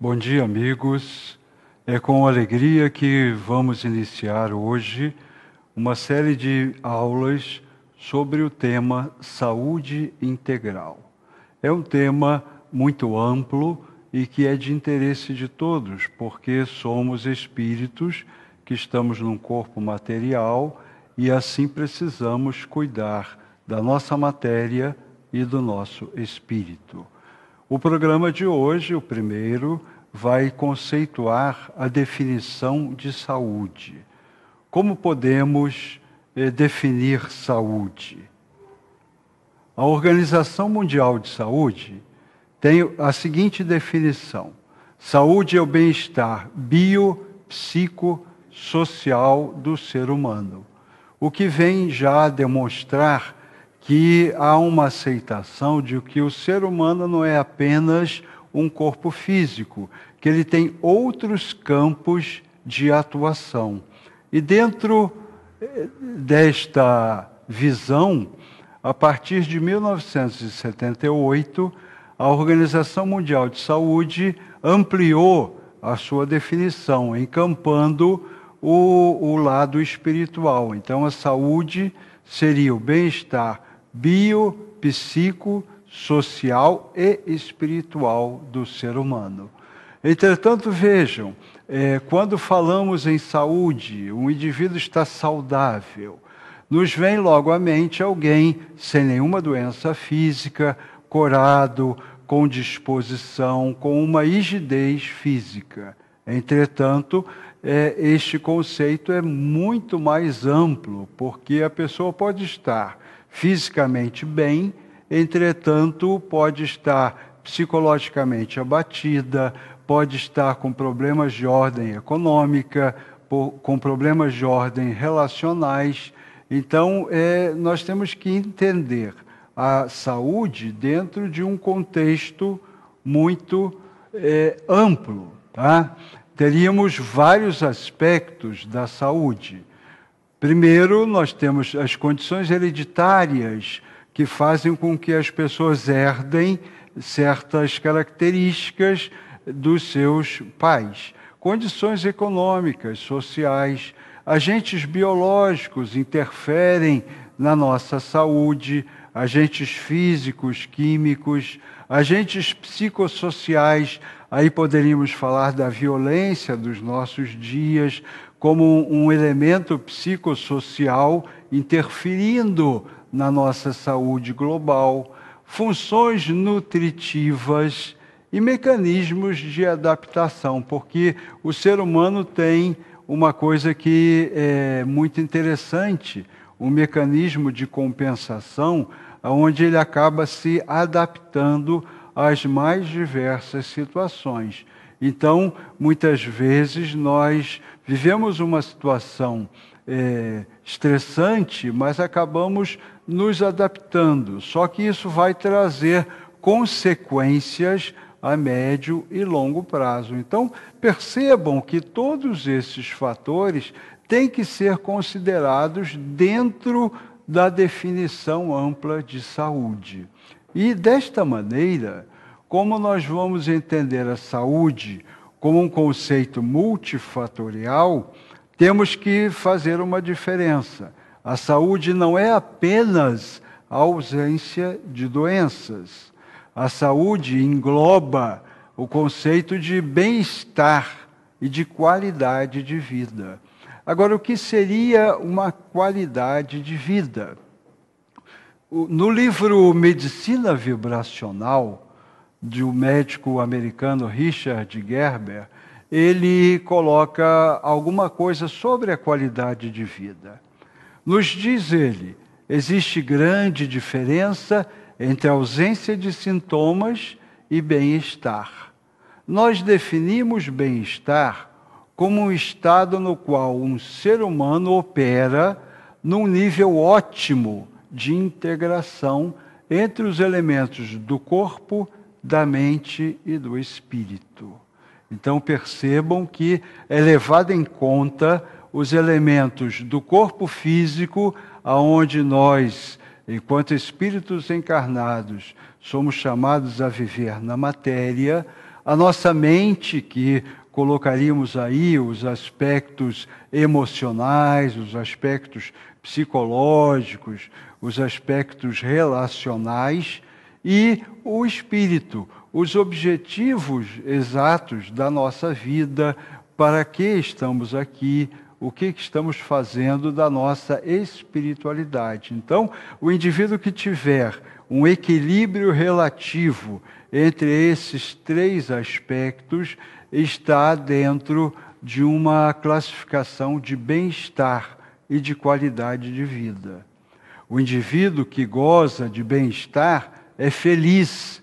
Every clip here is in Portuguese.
Bom dia, amigos. É com alegria que vamos iniciar hoje uma série de aulas sobre o tema saúde integral. É um tema muito amplo e que é de interesse de todos, porque somos espíritos que estamos num corpo material e assim precisamos cuidar da nossa matéria e do nosso espírito. O programa de hoje, o primeiro, vai conceituar a definição de saúde. Como podemos eh, definir saúde? A Organização Mundial de Saúde tem a seguinte definição: saúde é o bem-estar bio, social do ser humano. O que vem já demonstrar que há uma aceitação de que o ser humano não é apenas um corpo físico, que ele tem outros campos de atuação. E dentro eh, desta visão, a partir de 1978, a Organização Mundial de Saúde ampliou a sua definição, encampando o, o lado espiritual. Então, a saúde seria o bem-estar bio, psico, social e espiritual do ser humano. Entretanto, vejam, é, quando falamos em saúde, um indivíduo está saudável, nos vem logo à mente alguém sem nenhuma doença física, corado, com disposição, com uma rigidez física. Entretanto, é, este conceito é muito mais amplo, porque a pessoa pode estar fisicamente bem, entretanto, pode estar psicologicamente abatida, pode estar com problemas de ordem econômica, com problemas de ordem relacionais. Então, é, nós temos que entender a saúde dentro de um contexto muito é, amplo. Tá? Teríamos vários aspectos da saúde. Primeiro, nós temos as condições hereditárias que fazem com que as pessoas herdem certas características dos seus pais. Condições econômicas, sociais, agentes biológicos interferem na nossa saúde, agentes físicos, químicos, agentes psicossociais. Aí poderíamos falar da violência dos nossos dias como um elemento psicossocial interferindo na nossa saúde global, funções nutritivas e mecanismos de adaptação, porque o ser humano tem uma coisa que é muito interessante, um mecanismo de compensação, onde ele acaba se adaptando às mais diversas situações. Então, muitas vezes, nós vivemos uma situação é, estressante, mas acabamos nos adaptando. Só que isso vai trazer consequências a médio e longo prazo. Então, percebam que todos esses fatores têm que ser considerados dentro da definição ampla de saúde. E desta maneira, como nós vamos entender a saúde como um conceito multifatorial, temos que fazer uma diferença. A saúde não é apenas a ausência de doenças. A saúde engloba o conceito de bem-estar e de qualidade de vida. Agora, o que seria uma qualidade de vida? No livro Medicina Vibracional, de um médico americano Richard Gerber, ele coloca alguma coisa sobre a qualidade de vida. Nos diz ele: existe grande diferença entre ausência de sintomas e bem-estar. Nós definimos bem-estar como um estado no qual um ser humano opera num nível ótimo de integração entre os elementos do corpo, da mente e do espírito. Então percebam que é levado em conta os elementos do corpo físico, aonde nós, enquanto espíritos encarnados, somos chamados a viver na matéria, a nossa mente, que colocaríamos aí os aspectos emocionais, os aspectos psicológicos, os aspectos relacionais, e o espírito, os objetivos exatos da nossa vida, para que estamos aqui, o que estamos fazendo da nossa espiritualidade. Então, o indivíduo que tiver um equilíbrio relativo entre esses três aspectos está dentro de uma classificação de bem-estar e de qualidade de vida. O indivíduo que goza de bem-estar é feliz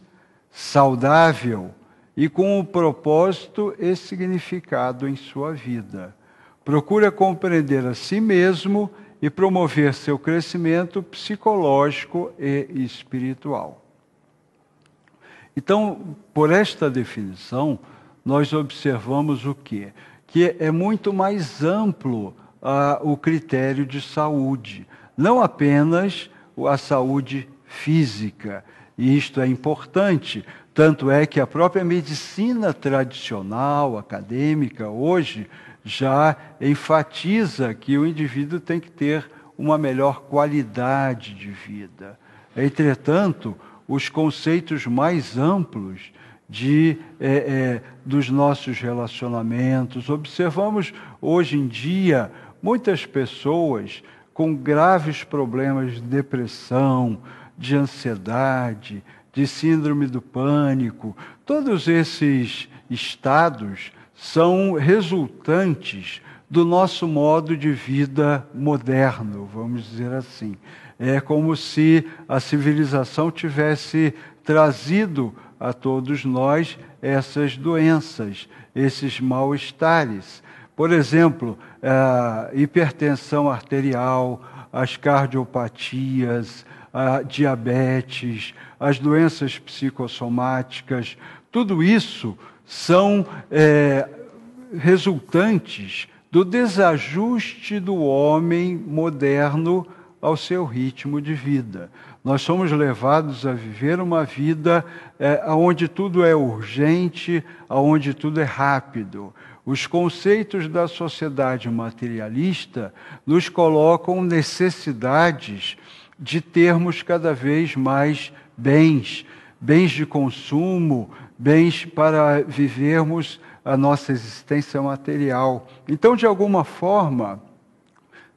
saudável e com o um propósito e significado em sua vida. Procura compreender a si mesmo e promover seu crescimento psicológico e espiritual. Então, por esta definição, nós observamos o quê? Que é muito mais amplo ah, o critério de saúde, não apenas a saúde física. E isto é importante, tanto é que a própria medicina tradicional, acadêmica, hoje, já enfatiza que o indivíduo tem que ter uma melhor qualidade de vida. Entretanto, os conceitos mais amplos de, é, é, dos nossos relacionamentos. Observamos hoje em dia muitas pessoas com graves problemas de depressão, de ansiedade, de síndrome do pânico, todos esses estados são resultantes do nosso modo de vida moderno, vamos dizer assim. É como se a civilização tivesse trazido a todos nós essas doenças, esses mal-estares. Por exemplo, a hipertensão arterial, as cardiopatias, a diabetes, as doenças psicossomáticas, tudo isso são é, resultantes do desajuste do homem moderno ao seu ritmo de vida. Nós somos levados a viver uma vida é, onde tudo é urgente, onde tudo é rápido. Os conceitos da sociedade materialista nos colocam necessidades de termos cada vez mais bens, bens de consumo, bens para vivermos a nossa existência material. Então, de alguma forma,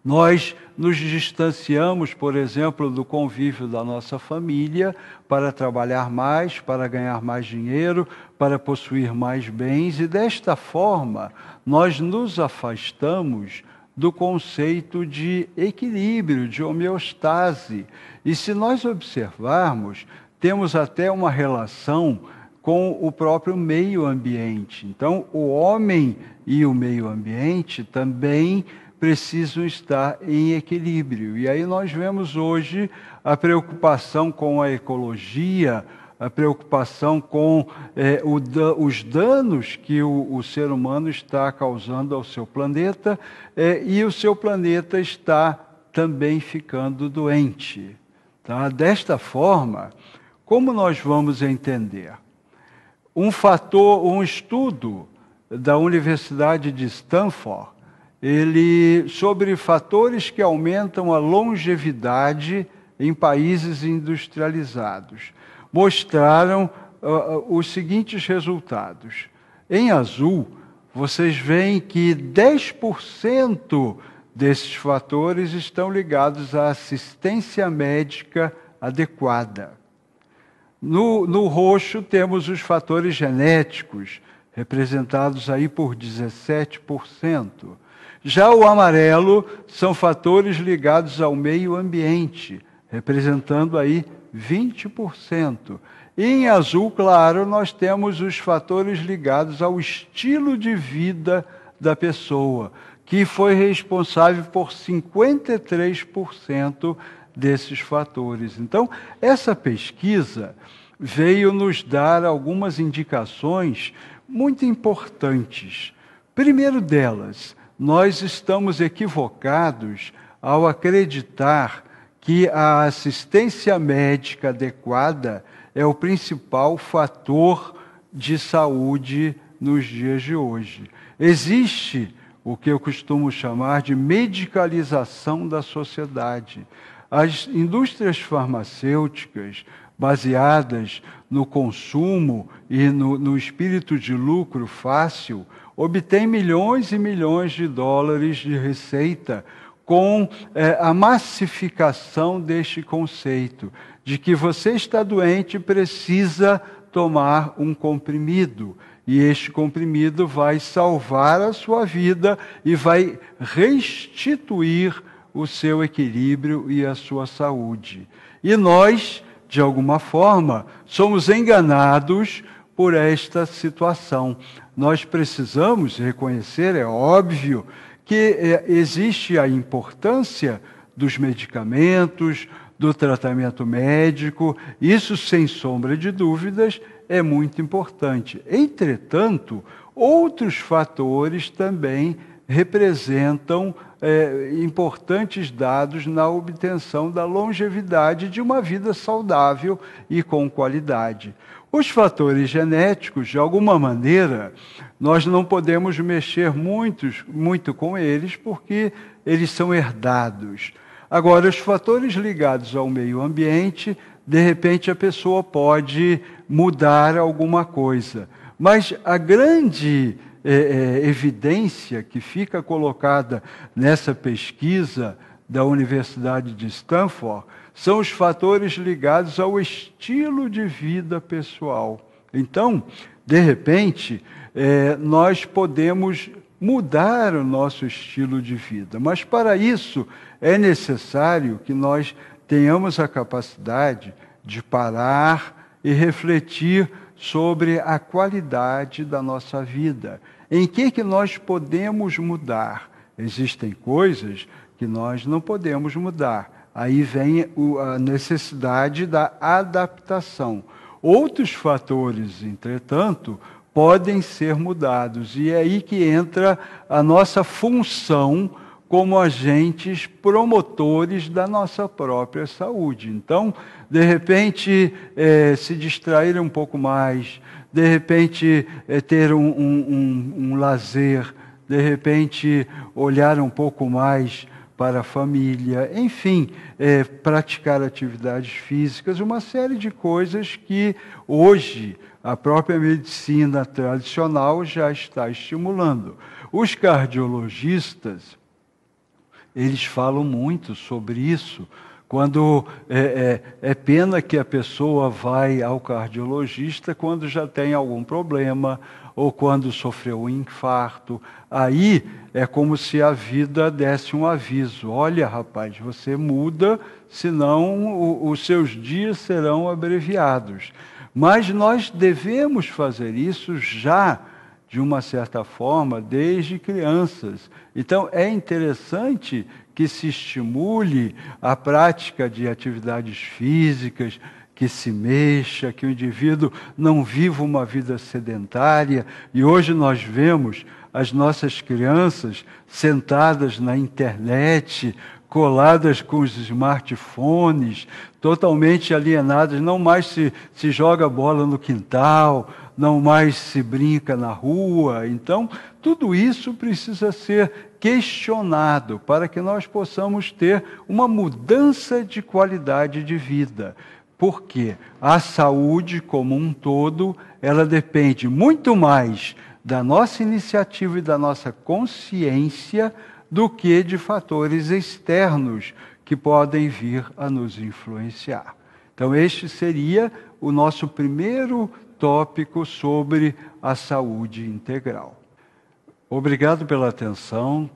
nós nos distanciamos, por exemplo, do convívio da nossa família para trabalhar mais, para ganhar mais dinheiro, para possuir mais bens, e desta forma nós nos afastamos do conceito de equilíbrio, de homeostase. E se nós observarmos, temos até uma relação com o próprio meio ambiente. Então, o homem e o meio ambiente também precisam estar em equilíbrio. E aí nós vemos hoje a preocupação com a ecologia, a preocupação com é, o, os danos que o, o, ser humano está causando ao seu planeta é, e o seu planeta está também ficando doente. Tá? Desta forma, como nós vamos entender? Um fator, um estudo da Universidade de Stanford, ele sobre fatores que aumentam a longevidade em países industrializados mostraram uh, os seguintes resultados. Em azul, vocês veem que 10% desses fatores estão ligados à assistência médica adequada. No, no roxo, temos os fatores genéticos, representados aí por 17%. Já o amarelo são fatores ligados ao meio ambiente, representando aí 20%. Em azul claro, nós temos os fatores ligados ao estilo de vida da pessoa, que foi responsável por 53% desses fatores. Então, essa pesquisa veio nos dar algumas indicações muito importantes. Primeiro delas, nós estamos equivocados ao acreditar que a assistência médica adequada é o principal fator de saúde nos dias de hoje. Existe o que eu costumo chamar de medicalização da sociedade. As indústrias farmacêuticas, baseadas no consumo e no, no espírito de lucro fácil, obtêm milhões e milhões de dólares de receita com é, a massificação deste conceito, de que você está doente precisa tomar um comprimido. E este comprimido vai salvar a sua vida e vai restituir o seu equilíbrio e a sua saúde. E nós, de alguma forma, somos enganados por esta situação. Nós precisamos reconhecer, é óbvio, que eh, existe a importância dos medicamentos, do tratamento médico, isso, sem sombra de dúvidas, é muito importante. Entretanto, outros fatores também representam é, importantes dados na obtenção da longevidade de uma vida saudável e com qualidade. Os fatores genéticos, de alguma maneira, nós não podemos mexer muitos, muito com eles, porque eles são herdados. Agora, os fatores ligados ao meio ambiente, de repente a pessoa pode mudar alguma coisa. Mas a grande é, é, evidência que fica colocada nessa pesquisa da Universidade de Stanford são os fatores ligados ao estilo de vida pessoal. Então, de repente, é, nós podemos mudar o nosso estilo de vida, mas para isso é necessário que nós tenhamos a capacidade de parar e refletir sobre a qualidade da nossa vida. Em que que nós podemos mudar? Existem coisas que nós não podemos mudar. Aí vem a necessidade da adaptação. Outros fatores, entretanto, podem ser mudados. E é aí que entra a nossa função como agentes promotores da nossa própria saúde. Então, de repente, é, se distrair um pouco mais, de repente, é, ter um, um, um, um lazer, de repente, olhar um pouco mais para a família, enfim, é, praticar atividades físicas, uma série de coisas que hoje a própria medicina tradicional já está estimulando. Os cardiologistas eles falam muito sobre isso. Quando é, é, é, pena que a pessoa vai ao cardiologista quando já tem algum problema ou quando sofreu um infarto. Aí é como se a vida desse um aviso: olha, rapaz, você muda, senão o, os seus dias serão abreviados. Mas nós devemos fazer isso já de uma certa forma, desde crianças. Então, é interessante que se estimule a prática de atividades físicas, que se mexa, que o indivíduo não viva uma vida sedentária. E hoje nós vemos as nossas crianças sentadas na internet, coladas com os smartphones, totalmente alienadas, não mais se, se joga bola no quintal, não mais se brinca na rua. Então, tudo isso precisa ser questionado para que nós possamos ter uma mudança de qualidade de vida. Porque a saúde como um todo, ela depende muito mais da nossa iniciativa e da nossa consciência do que de fatores externos que podem vir a nos influenciar. Então, este seria o nosso primeiro tópico sobre a saúde integral. Obrigado pela atenção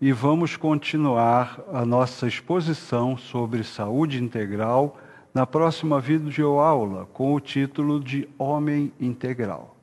e vamos continuar a nossa exposição sobre saúde integral na próxima videoaula com o título de Homem Integral.